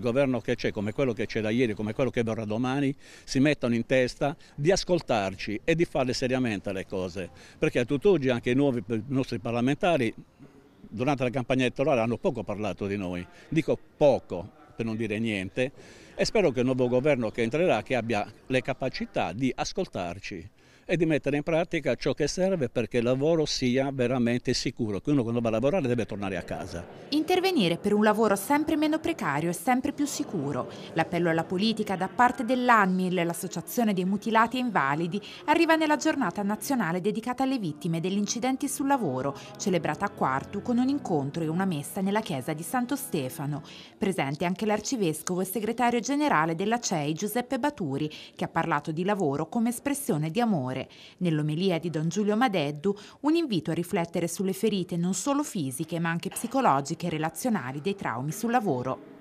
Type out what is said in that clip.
il governo che c'è, come quello che c'è da ieri, come quello che verrà domani, si mettano in testa di ascoltarci e di fare seriamente le cose, perché a tutt'oggi anche i, nuovi, i nostri parlamentari durante la campagna elettorale hanno poco parlato di noi, dico poco per non dire niente e spero che il nuovo governo che entrerà che abbia le capacità di ascoltarci e di mettere in pratica ciò che serve perché il lavoro sia veramente sicuro, che uno quando va a lavorare deve tornare a casa. Intervenire per un lavoro sempre meno precario e sempre più sicuro. L'appello alla politica da parte dell'ANMIL, l'Associazione dei Mutilati e Invalidi, arriva nella giornata nazionale dedicata alle vittime degli incidenti sul lavoro, celebrata a Quartu con un incontro e una messa nella chiesa di Santo Stefano. Presente anche l'arcivescovo e segretario generale della CEI Giuseppe Baturi, che ha parlato di lavoro come espressione di amore genere. Nell'omelia di Don Giulio Madeddu un invito a riflettere sulle ferite non solo fisiche ma anche psicologiche e relazionali dei traumi sul lavoro.